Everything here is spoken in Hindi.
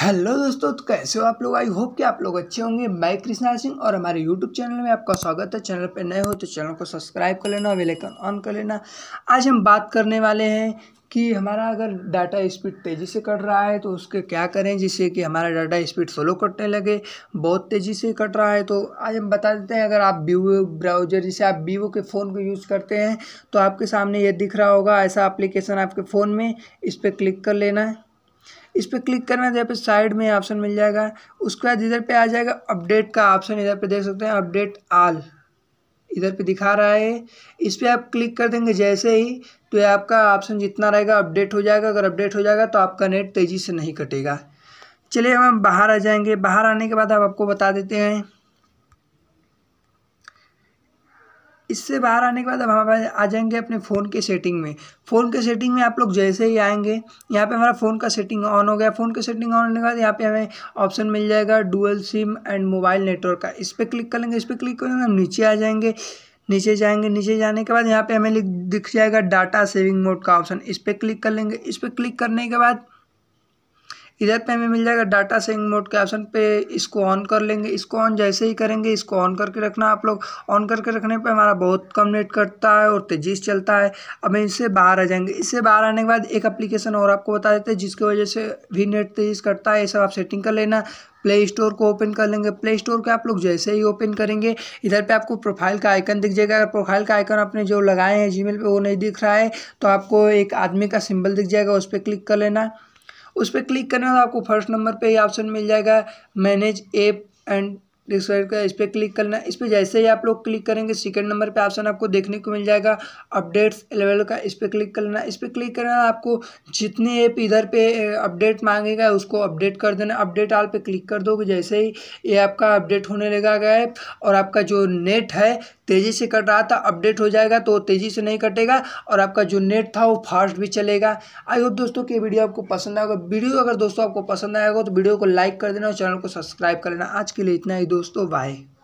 हेलो दोस्तों तो कैसे हो आप लोग आई होप कि आप लोग अच्छे होंगे मैं कृष्णा सिंह और हमारे यूट्यूब चैनल में आपका स्वागत है चैनल पर नए हो तो चैनल को सब्सक्राइब कर लेना और आइकन ऑन कर लेना आज हम बात करने वाले हैं कि हमारा अगर डाटा स्पीड तेज़ी से कट रहा है तो उसके क्या करें जिससे कि हमारा डाटा स्पीड स्लो कटने लगे बहुत तेज़ी से कट रहा है तो आज हम बता देते हैं अगर आप वीवो ब्राउजर जिसे आप वीवो के फ़ोन को यूज़ करते हैं तो आपके सामने ये दिख रहा होगा ऐसा एप्लीकेशन आपके फ़ोन में इस पर क्लिक कर लेना है इस पर क्लिक करना जहाँ तो पे साइड में ऑप्शन मिल जाएगा उसके बाद इधर पे आ जाएगा अपडेट का ऑप्शन इधर पे देख सकते हैं अपडेट आल इधर पे दिखा रहा है इस पर आप क्लिक कर देंगे जैसे ही तो ये आपका ऑप्शन जितना रहेगा अपडेट हो जाएगा अगर अपडेट हो जाएगा तो आपका नेट तेज़ी से नहीं कटेगा चलिए हम बाहर आ जाएंगे बाहर आने के बाद आप आपको बता देते हैं इससे बाहर आने के बाद अब हम आ जाएंगे अपने फ़ोन के सेटिंग में फ़ोन के सेटिंग में आप लोग जैसे ही आएंगे यहाँ पे हमारा फ़ोन का सेटिंग ऑन हो गया फ़ोन के सेटिंग ऑन होने के बाद यहाँ पे हमें ऑप्शन मिल जाएगा dual sim and mobile network का इस पर क्लिक करेंगे इस पर क्लिक करेंगे हम नीचे आ जाएंगे नीचे जाएंगे नीचे जाने के बाद यहाँ पे हमें दिख जाएगा डाटा सेविंग मोड का ऑप्शन इस पर क्लिक कर लेंगे इस पर क्लिक करने के बाद इधर पे हमें मिल जाएगा डाटा सेविंग मोड के ऑप्शन पे इसको ऑन कर लेंगे इसको ऑन जैसे ही करेंगे इसको ऑन करके रखना आप लोग ऑन करके रखने पे हमारा बहुत कम नेट कटता है और तेज़ी से चलता है अब हम इससे बाहर आ जाएंगे इससे बाहर आने के बाद एक अप्लीकेशन और आपको बता देते हैं जिसकी वजह से भी नेट तेज़ी कटता है ये सब आप सेटिंग कर लेना प्ले स्टोर को ओपन कर लेंगे प्ले स्टोर को आप लोग जैसे ही ओपन करेंगे इधर पे आपको प्रोफाइल का आइकन दिख जाएगा अगर प्रोफाइल का आइकन आपने जो लगाए हैं जीमेल पे वो नहीं दिख रहा है तो आपको एक आदमी का सिंबल दिख जाएगा उस पर क्लिक कर लेना उस पर क्लिक करने तो आपको फर्स्ट नंबर पर ही ऑप्शन मिल जाएगा मैनेज एप एंड डिस्क्राइब का इस पर क्लिक करना इस पर जैसे ही आप लोग क्लिक करेंगे सेकंड नंबर पे ऑप्शन आपको देखने को मिल जाएगा अपडेट्स लेवल का इस पर क्लिक करना इस पर क्लिक करना आपको जितने ऐप इधर पे अपडेट मांगेगा उसको अपडेट कर देना अपडेट आल पे क्लिक कर दोगे जैसे ही ये आपका अपडेट होने लगेगा ऐप और आपका जो नेट है तेज़ी से कट रहा था अपडेट हो जाएगा तो तेज़ी से नहीं कटेगा और आपका जो नेट था वो फास्ट भी चलेगा आई होप दोस्तों कि वीडियो आपको पसंद आएगा वीडियो अगर दोस्तों आपको पसंद आएगा तो वीडियो को लाइक कर देना और चैनल को सब्सक्राइब कर लेना आज के लिए इतना ही दोस्तों बाय